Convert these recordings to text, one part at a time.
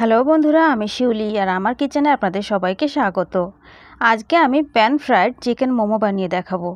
Hello বন্ধুরা আমি শিউলি আর আমার কিচেনে আপনাদের সবাইকে স্বাগত আজকে আমি প্যান ফ্রায়েড চিকেন মোমো বানিয়ে দেখাবো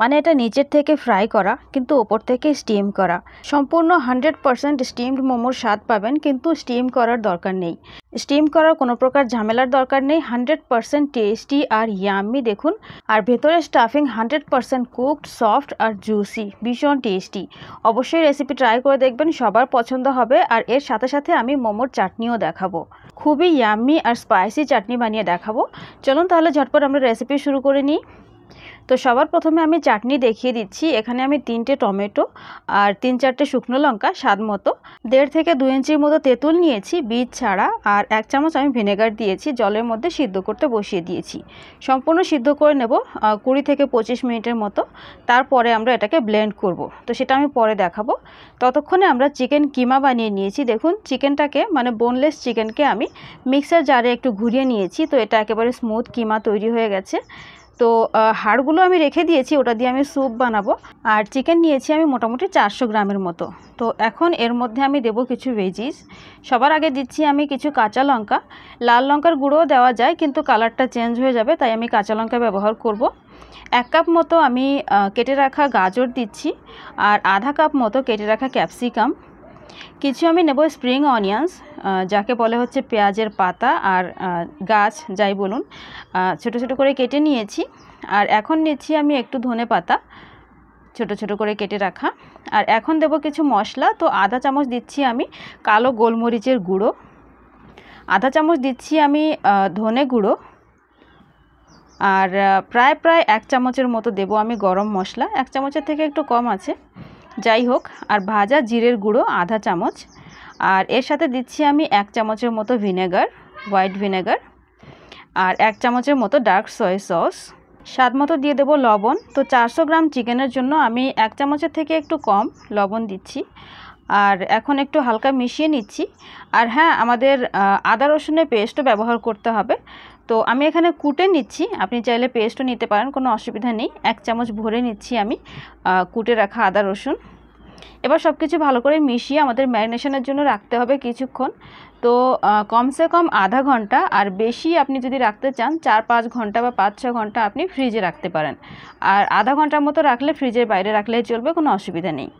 মানে এটা নিচের থেকে ফ্রাই করা কিন্তু ওপর থেকে স্টিম করা সম্পূর্ণ হান্ড্রেড পারসেন্ট স্টিমড মোমোর স্বাদ পাবেন কিন্তু স্টিম করার দরকার নেই স্টিম করার কোনো প্রকার ঝামেলার দরকার নেই হান্ড্রেড পারসেন্ট টেস্টি আর ইয়াম্মি দেখুন আর ভেতরের stuffing hundred percent cooked soft আর জুসি ভীষণ টেস্টি অবশ্যই রেসিপি ট্রাই করে দেখবেন সবার পছন্দ হবে আর এর সাথে সাথে আমি মোমোর চাটনিও দেখাবো খুবই ইয়াম্মি আর স্পাইসি চাটনি বানিয়ে দেখাবো চলুন তাহলে ঝটপট আমরা রেসিপি শুরু করে নিই তো সবার প্রথমে আমি চাটনি দেখিয়ে দিচ্ছি এখানে আমি তিনটে টমেটো আর তিন চারটে শুকনো লঙ্কা স্বাদ মতো দেড় থেকে দু ইঞ্চির মতো তেঁতুল নিয়েছি বীজ ছাড়া আর এক চামচ আমি ভিনেগার দিয়েছি জলের মধ্যে সিদ্ধ করতে বসিয়ে দিয়েছি সম্পূর্ণ সিদ্ধ করে নেব কুড়ি থেকে পঁচিশ মিনিটের মতো তারপরে আমরা এটাকে ব্লেন্ড করব। তো সেটা আমি পরে দেখাবো ততক্ষণে আমরা চিকেন কিমা বানিয়ে নিয়েছি দেখুন চিকেনটাকে মানে বোনলেস চিকেনকে আমি মিক্সার জারে একটু ঘুরিয়ে নিয়েছি তো এটা একেবারে স্মুথ কিমা তৈরি হয়ে গেছে তো হাড়গুলো আমি রেখে দিয়েছি ওটা দিয়ে আমি স্যুপ বানাবো আর চিকেন নিয়েছি আমি মোটামুটি চারশো গ্রামের মতো তো এখন এর মধ্যে আমি দেব কিছু ভেজিস সবার আগে দিচ্ছি আমি কিছু কাঁচা লঙ্কা লাল লঙ্কার গুঁড়োও দেওয়া যায় কিন্তু কালারটা চেঞ্জ হয়ে যাবে তাই আমি কাঁচা লঙ্কা ব্যবহার করব। এক কাপ মতো আমি কেটে রাখা গাজর দিচ্ছি আর আধা কাপ মতো কেটে রাখা ক্যাপসিকাম কিছু আমি নেব স্প্রিং অনিয়ন্স যাকে বলে হচ্ছে পেঁয়াজের পাতা আর গাছ যাই বলুন ছোট ছোট করে কেটে নিয়েছি আর এখন নিচ্ছি আমি একটু ধনে পাতা ছোট ছোট করে কেটে রাখা আর এখন দেব কিছু মশলা তো আধা চামচ দিচ্ছি আমি কালো গোলমরিচের গুঁড়ো আধা চামচ দিচ্ছি আমি ধনে গুঁড়ো আর প্রায় প্রায় এক চামচের মতো দেব আমি গরম মশলা এক চামচের থেকে একটু কম আছে যাই হোক আর ভাজা জিরের গুঁড়ো আধা চামচ আর এর সাথে দিচ্ছি আমি এক চামচের মতো ভিনেগার হোয়াইট ভিনেগার আর এক চামচের মতো ডার্ক সয় সস স্বাদ মতো দিয়ে দেবো লবণ তো চারশো গ্রাম চিকেনের জন্য আমি এক চামচের থেকে একটু কম লবণ দিচ্ছি আর এখন একটু হালকা মিশিয়ে নিচ্ছি আর হ্যাঁ আমাদের আদা রসুনের পেস্টও ব্যবহার করতে হবে তো আমি এখানে কুটে নিচ্ছি আপনি চাইলে পেস্টও নিতে পারেন কোনো অসুবিধা নেই এক চামচ ভরে নিচ্ছি আমি কুটে রাখা আদা রসুন এবার সব কিছু ভালো করে মিশিয়ে আমাদের ম্যারিনেশনের জন্য রাখতে হবে কিছুক্ষণ তো কমসে কম আধা ঘন্টা আর বেশি আপনি যদি রাখতে চান চার পাঁচ ঘন্টা বা পাঁচ ছ ঘন্টা আপনি ফ্রিজে রাখতে পারেন আর আধা ঘন্টার মতো রাখলে ফ্রিজের বাইরে রাখলে চলবে কোনো অসুবিধা নেই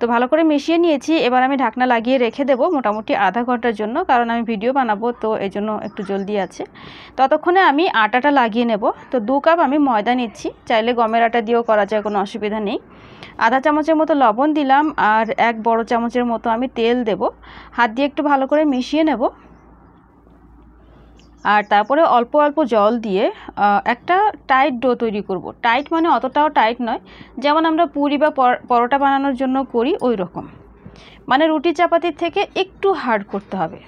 তো ভালো করে মিশিয়ে নিয়েছি এবার আমি ঢাকনা লাগিয়ে রেখে দেবো মোটামুটি আধা ঘন্টার জন্য কারণ আমি ভিডিও বানাবো তো এই জন্য একটু জলদি আছে ততক্ষণে আমি আটাটা লাগিয়ে নেব তো দু কাপ আমি ময়দা নিচ্ছি চাইলে গমের আটা দিয়েও করা যায় কোনো অসুবিধা নেই আধা চামচের মতো লবণ দিলাম আর এক বড় চামচের মতো আমি তেল দেব হাত দিয়ে একটু ভালো করে মিশিয়ে নেব আর তারপরে অল্প অল্প জল দিয়ে একটা টাইট ডো তৈরি করব। টাইট মানে অতটাও টাইট নয় যেমন আমরা পুরি বা পরোটা বানানোর জন্য করি ওই রকম মানে রুটি চাপাতির থেকে একটু হার্ড করতে হবে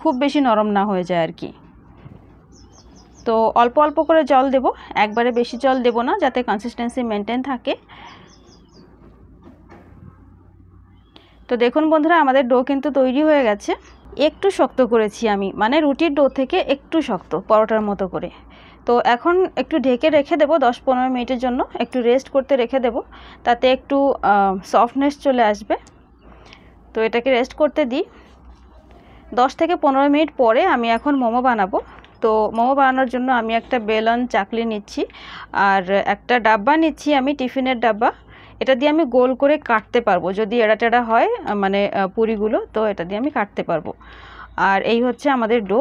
খুব বেশি নরম না হয়ে যায় আর কি তো অল্প অল্প করে জল দেব একবারে বেশি জল দেব না যাতে কনসিস্টেন্সি মেনটেন থাকে তো দেখুন বন্ধুরা আমাদের ডো কিন্তু তৈরি হয়ে গেছে একটু শক্ত করেছি আমি মানে রুটির ডো থেকে একটু শক্ত পরোটার মতো করে তো এখন একটু ঢেকে রেখে দেবো দশ পনেরো মিনিটের জন্য একটু রেস্ট করতে রেখে দেব তাতে একটু সফটনেস চলে আসবে তো এটাকে রেস্ট করতে দিই দশ থেকে পনেরো মিনিট পরে আমি এখন মোমো বানাবো তো মোমো বানানোর জন্য আমি একটা বেলন চাকলি নিচ্ছি আর একটা ডাব্বা নিচ্ছি আমি টিফিনের ডাব্বা এটা দিয়ে আমি গোল করে কাটতে পারবো যদি এড়া টেড়া হয় মানে পুরিগুলো তো এটা দিয়ে আমি কাটতে পারবো আর এই হচ্ছে আমাদের ডো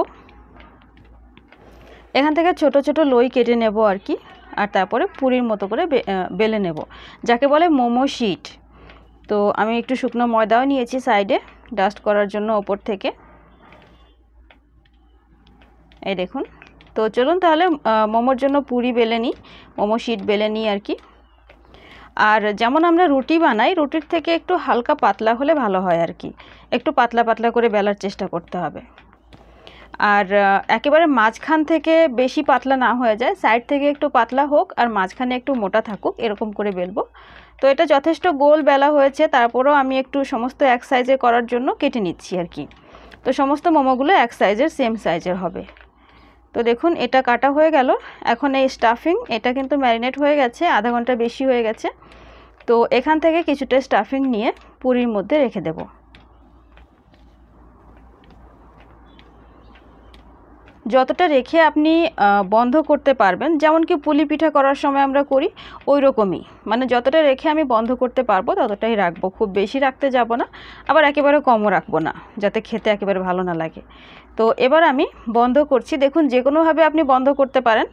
এখান থেকে ছোট ছোট লই কেটে নেব আর কি আর তারপরে পুরীর মতো করে বেলে নেব যাকে বলে মোমো শিট তো আমি একটু শুকনো ময়দাও নিয়েছি সাইডে ডাস্ট করার জন্য ওপর থেকে এই দেখুন তো চলুন তাহলে মোমোর জন্য পুরি বেলে নিই মোমো শিট বেলে নিই আর কি আর যেমন আমরা রুটি বানাই রুটির থেকে একটু হালকা পাতলা হলে ভালো হয় আর কি একটু পাতলা পাতলা করে বেলার চেষ্টা করতে হবে আর একেবারে মাঝখান থেকে বেশি পাতলা না হয়ে যায় সাইড থেকে একটু পাতলা হোক আর মাঝখানে একটু মোটা থাকুক এরকম করে বেলবো তো এটা যথেষ্ট গোল বেলা হয়েছে তারপরেও আমি একটু সমস্ত এক সাইজে করার জন্য কেটে নিচ্ছি আর কি তো সমস্ত মোমোগুলো এক সাইজের সেম সাইজের হবে তো দেখুন এটা কাটা হয়ে গেল এখন এই স্টাফিং এটা কিন্তু ম্যারিনেট হয়ে গেছে আধা ঘন্টা বেশি হয়ে গেছে তো এখান থেকে কিছুটা স্টাফিং নিয়ে পুরীর মধ্যে রেখে দেবো যতটা রেখে আপনি বন্ধ করতে পারবেন যেমন কি পুলি পিঠা করার সময় আমরা করি ওই রকমই মানে যতটা রেখে আমি বন্ধ করতে পারবো ততটাই রাখবো খুব বেশি রাখতে যাব না আবার একেবারে কমও রাখবো না যাতে খেতে একেবারে ভালো না লাগে তো এবার আমি বন্ধ করছি দেখুন যে কোনোভাবে আপনি বন্ধ করতে পারেন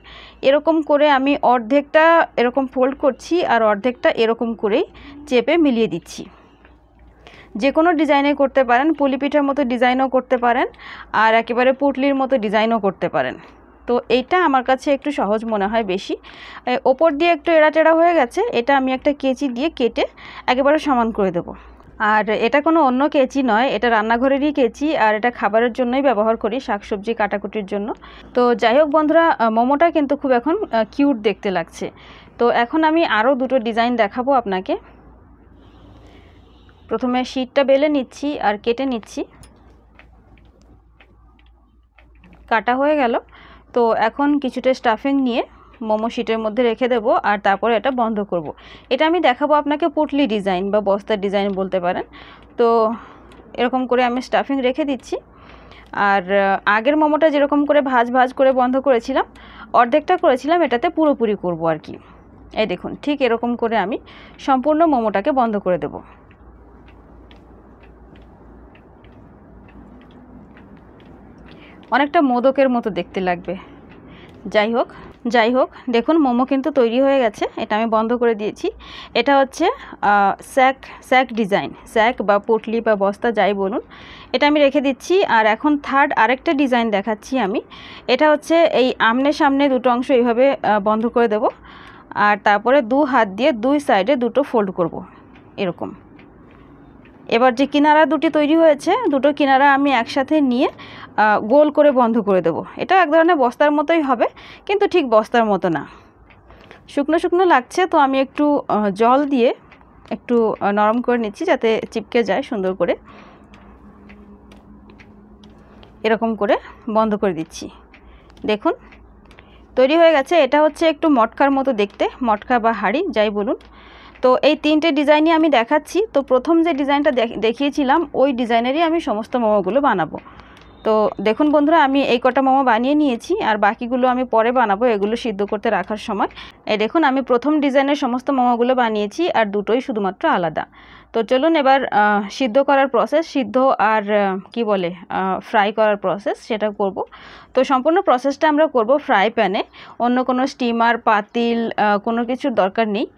এরকম করে আমি অর্ধেকটা এরকম ফোল্ড করছি আর অর্ধেকটা এরকম করেই চেপে মিলিয়ে দিচ্ছি যে কোনো ডিজাইনে করতে পারেন পুলি পিঠার মতো ডিজাইনও করতে পারেন আর একেবারে পুটলির মতো ডিজাইনও করতে পারেন তো এইটা আমার কাছে একটু সহজ মনে হয় বেশি ওপর দিয়ে একটু এড়াটেড়া হয়ে গেছে এটা আমি একটা কেচি দিয়ে কেটে একেবারে সমান করে দেবো আর এটা কোনো অন্য কেচি নয় এটা রান্নাঘরেরই কেচি আর এটা খাবারের জন্যই ব্যবহার করি শাকসবজি কাটাকুটির জন্য তো যাই হোক বন্ধুরা মোমোটা কিন্তু খুব এখন কিউট দেখতে লাগছে তো এখন আমি আরও দুটো ডিজাইন দেখাবো আপনাকে প্রথমে শীটটা বেলে নিচ্ছি আর কেটে নিচ্ছি কাটা হয়ে গেল তো এখন কিছুটা স্টাফিং নিয়ে মোমো শিটের মধ্যে রেখে দেব আর তারপরে এটা বন্ধ করব। এটা আমি দেখাবো আপনাকে পুটলি ডিজাইন বা বস্তার ডিজাইন বলতে পারেন তো এরকম করে আমি স্টাফিং রেখে দিচ্ছি আর আগের মোমোটা যেরকম করে ভাজ ভাজ করে বন্ধ করেছিলাম অর্ধেকটা করেছিলাম এটাতে পুরোপুরি করব আর কি এই দেখুন ঠিক এরকম করে আমি সম্পূর্ণ মোমোটাকে বন্ধ করে দেবো অনেকটা মোদকের মতো দেখতে লাগবে যাই হোক যাই হোক দেখুন মোমো কিন্তু তৈরি হয়ে গেছে এটা আমি বন্ধ করে দিয়েছি এটা হচ্ছে স্যাক স্যাক ডিজাইন স্যাক বা পটলি বা বস্তা যাই বলুন এটা আমি রেখে দিচ্ছি আর এখন থার্ড আরেকটা ডিজাইন দেখাচ্ছি আমি এটা হচ্ছে এই আমনে সামনে দুটো অংশ এইভাবে বন্ধ করে দেব আর তারপরে দু হাত দিয়ে দুই সাইডে দুটো ফোল্ড করব এরকম এবার যে কিনারা দুটি তৈরি হয়েছে দুটো কিনারা আমি একসাথে নিয়ে গোল করে বন্ধ করে দেব এটা এক ধরনের বস্তার মতোই হবে কিন্তু ঠিক বস্তার মতো না শুকনো শুকনো লাগছে তো আমি একটু জল দিয়ে একটু নরম করে নিচ্ছি যাতে চিপকে যায় সুন্দর করে এরকম করে বন্ধ করে দিচ্ছি দেখুন তৈরি হয়ে গেছে এটা হচ্ছে একটু মটকার মতো দেখতে মটকা বা হাড়ি যাই বলুন তো এই তিনটে ডিজাইনই আমি দেখাচ্ছি তো প্রথম যে ডিজাইনটা দেখিয়েছিলাম ওই ডিজাইনেরই আমি সমস্ত মোমোগুলো বানাবো তো দেখুন বন্ধুরা আমি এই কটা মোমো বানিয়ে নিয়েছি আর বাকিগুলো আমি পরে বানাবো এগুলো সিদ্ধ করতে রাখার সময় এই দেখুন আমি প্রথম ডিজাইনের সমস্ত মোমোগুলো বানিয়েছি আর দুটোই শুধুমাত্র আলাদা তো চলুন এবার সিদ্ধ করার প্রসেস সিদ্ধ আর কি বলে ফ্রাই করার প্রসেস সেটা করব তো সম্পূর্ণ প্রসেসটা আমরা করব ফ্রাই প্যানে অন্য কোনো স্টিমার পাতিল কোনো কিছুর দরকার নেই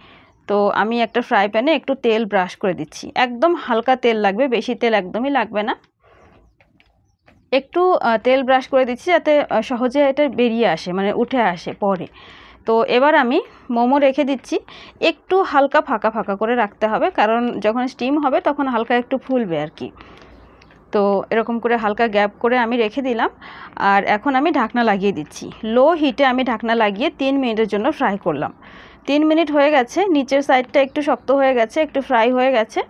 তো আমি একটা ফ্রাই প্যানে একটু তেল ব্রাশ করে দিচ্ছি একদম হালকা তেল লাগবে বেশি তেল একদমই লাগবে না একটু তেল ব্রাশ করে দিচ্ছি যাতে সহজে এটা বেরিয়ে আসে মানে উঠে আসে পরে তো এবার আমি মোমো রেখে দিচ্ছি একটু হালকা ফাঁকা ফাঁকা করে রাখতে হবে কারণ যখন স্টিম হবে তখন হালকা একটু ফুলবে আর কি তো এরকম করে হালকা গ্যাপ করে আমি রেখে দিলাম আর এখন আমি ঢাকনা লাগিয়ে দিচ্ছি লো হিটে আমি ঢাকনা লাগিয়ে তিন মিনিটের জন্য ফ্রাই করলাম তিন মিনিট হয়ে গেছে নিচের সাইডটা একটু শক্ত হয়ে গেছে একটু ফ্রাই হয়ে গেছে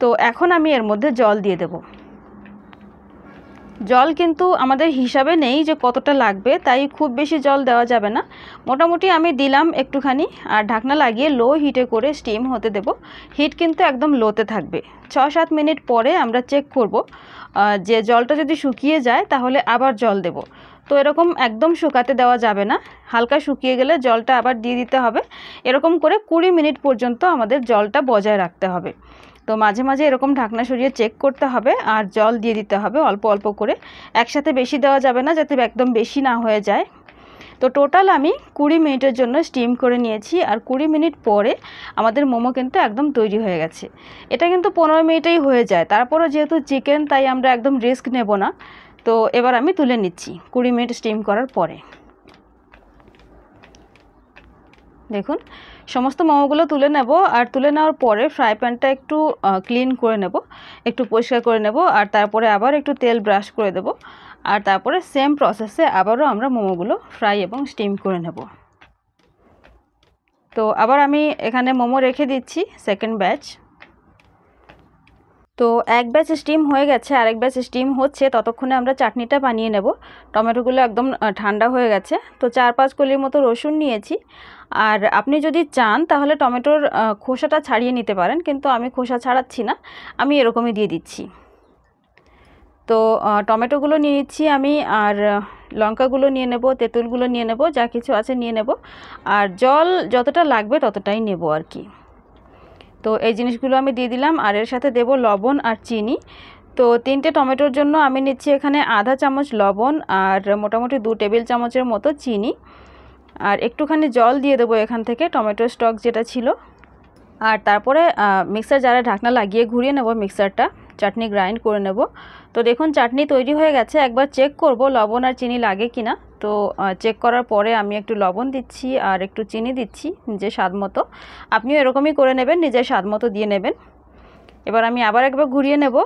তো এখন আমি এর মধ্যে জল দিয়ে দেবো জল কিন্তু আমাদের হিসাবে নেই যে কতটা লাগবে তাই খুব বেশি জল দেওয়া যাবে না মোটামুটি আমি দিলাম একটুখানি আর ঢাকনা লাগিয়ে লো হিটে করে স্টিম হতে দেব হিট কিন্তু একদম লোতে থাকবে ছ সাত মিনিট পরে আমরা চেক করব যে জলটা যদি শুকিয়ে যায় তাহলে আবার জল দেব তো এরকম একদম শুকাতে দেওয়া যাবে না হালকা শুকিয়ে গেলে জলটা আবার দিয়ে দিতে হবে এরকম করে কুড়ি মিনিট পর্যন্ত আমাদের জলটা বজায় রাখতে হবে তো মাঝে মাঝে এরকম ঢাকনা সরিয়ে চেক করতে হবে আর জল দিয়ে দিতে হবে অল্প অল্প করে একসাথে বেশি দেওয়া যাবে না যাতে একদম বেশি না হয়ে যায় তো টোটাল আমি কুড়ি মিনিটের জন্য স্টিম করে নিয়েছি আর কুড়ি মিনিট পরে আমাদের মোমো কিন্তু একদম তৈরি হয়ে গেছে এটা কিন্তু পনেরো মিনিটেই হয়ে যায় তারপরও যেহেতু চিকেন তাই আমরা একদম রিস্ক নেব না তো এবার আমি তুলে নিচ্ছি কুড়ি মিনিট স্টিম করার পরে দেখুন সমস্ত মোমোগুলো তুলে নেব আর তুলে নেওয়ার পরে ফ্রাই প্যানটা একটু ক্লিন করে নেব একটু পরিষ্কার করে নেব আর তারপরে আবার একটু তেল ব্রাশ করে দেব আর তারপরে সেম প্রসেসে আবারও আমরা মোমোগুলো ফ্রাই এবং স্টিম করে নেব তো আবার আমি এখানে মোমো রেখে দিচ্ছি সেকেন্ড ব্যাচ তো এক ব্যাচ স্টিম হয়ে গেছে আরেক ব্যাচ স্টিম হচ্ছে ততক্ষণে আমরা চাটনিটা বানিয়ে নেব টমেটোগুলো একদম ঠান্ডা হয়ে গেছে তো চার পাঁচ কলির মতো রসুন নিয়েছি আর আপনি যদি চান তাহলে টমেটোর খোসাটা ছাড়িয়ে নিতে পারেন কিন্তু আমি খোসা ছাড়াচ্ছি না আমি এরকমই দিয়ে দিচ্ছি তো টমেটোগুলো নিয়ে নিচ্ছি আমি আর লঙ্কাগুলো নিয়ে নেব তেঁতুলগুলো নিয়ে নেব যা কিছু আছে নিয়ে নেব আর জল যতটা লাগবে ততটাই নেব আর কি তো এই জিনিসগুলো আমি দিয়ে দিলাম আর এর সাথে দেব লবণ আর চিনি তো তিনটে টমেটোর জন্য আমি নিচ্ছি এখানে আধা চামচ লবণ আর মোটামুটি দু টেবিল চামচের মতো চিনি আর একটুখানি জল দিয়ে দেবো এখান থেকে টমেটো স্টক যেটা ছিল আর তারপরে মিক্সার যারা ঢাকনা লাগিয়ে ঘুরিয়ে নেব মিক্সারটা চাটনি গ্রাইন্ড করে নেব তো দেখুন চাটনি তৈরি হয়ে গেছে একবার চেক করব লবণ আর চিনি লাগে কিনা তো চেক করার পরে আমি একটু লবণ দিচ্ছি আর একটু চিনি দিচ্ছি নিজের স্বাদ মতো আপনিও এরকমই করে নেবেন নিজের স্বাদ মতো দিয়ে নেবেন এবার আমি আবার একবার ঘুরিয়ে নেব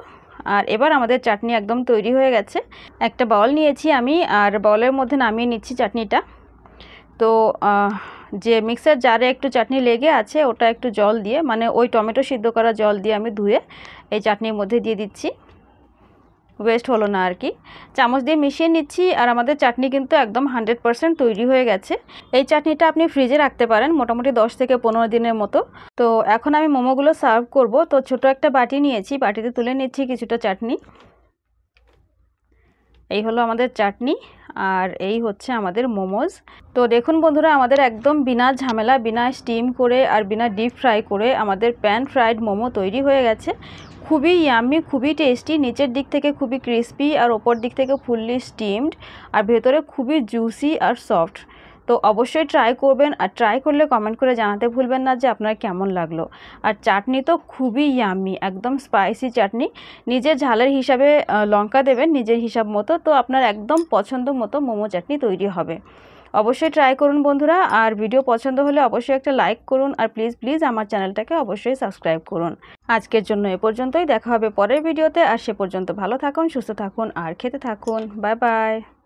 আর এবার আমাদের চাটনি একদম তৈরি হয়ে গেছে একটা বল নিয়েছি আমি আর বলের মধ্যে নামিয়ে নিচ্ছি চাটনিটা তো যে মিক্সার জারে একটু চাটনি লেগে আছে ওটা একটু জল দিয়ে মানে ওই টমেটো সিদ্ধ করা জল দিয়ে আমি ধুয়ে এই চাটনির মধ্যে দিয়ে দিচ্ছি ওয়েস্ট হলো না আর কি চামচ দিয়ে মিশিয়ে নিচ্ছি আর আমাদের চাটনি কিন্তু একদম হান্ড্রেড পারসেন্ট তৈরি হয়ে গেছে এই চাটনিটা আপনি ফ্রিজে রাখতে পারেন মোটামুটি দশ থেকে পনেরো দিনের মতো তো এখন আমি মোমোগুলো সার্ভ করব তো ছোট একটা বাটি নিয়েছি বাটিতে তুলে নিচ্ছি কিছুটা চাটনি এই হলো আমাদের চাটনি আর এই হচ্ছে আমাদের মোমোজ তো দেখুন বন্ধুরা আমাদের একদম বিনা ঝামেলা বিনা স্টিম করে আর বিনা ডিপ ফ্রাই করে আমাদের প্যান ফ্রাইড মোমো তৈরি হয়ে গেছে খুবই ইয়ামি খুবই টেস্টি নিচের দিক থেকে খুবই ক্রিস্পি আর ওপর দিক থেকে ফুললি স্টিমড আর ভেতরে খুবই জুসি আর সফট তো অবশ্যই ট্রাই করবেন আর ট্রাই করলে কমেন্ট করে জানাতে ভুলবেন না যে আপনার কেমন লাগলো আর চাটনি তো খুবই ইয়ামি একদম স্পাইসি চাটনি নিজের ঝালের হিসাবে লঙ্কা দেবেন নিজের হিসাব মতো তো আপনার একদম পছন্দ মতো মোমো চাটনি তৈরি হবে অবশ্যই ট্রাই করুন বন্ধুরা আর ভিডিও পছন্দ হলে অবশ্যই একটা লাইক করুন আর প্লিজ প্লিজ আমার চ্যানেলটাকে অবশ্যই সাবস্ক্রাইব করুন আজকের জন্য এ পর্যন্তই দেখা হবে পরের ভিডিওতে আর সে পর্যন্ত ভালো থাকুন সুস্থ থাকুন আর খেতে থাকুন বাই বাই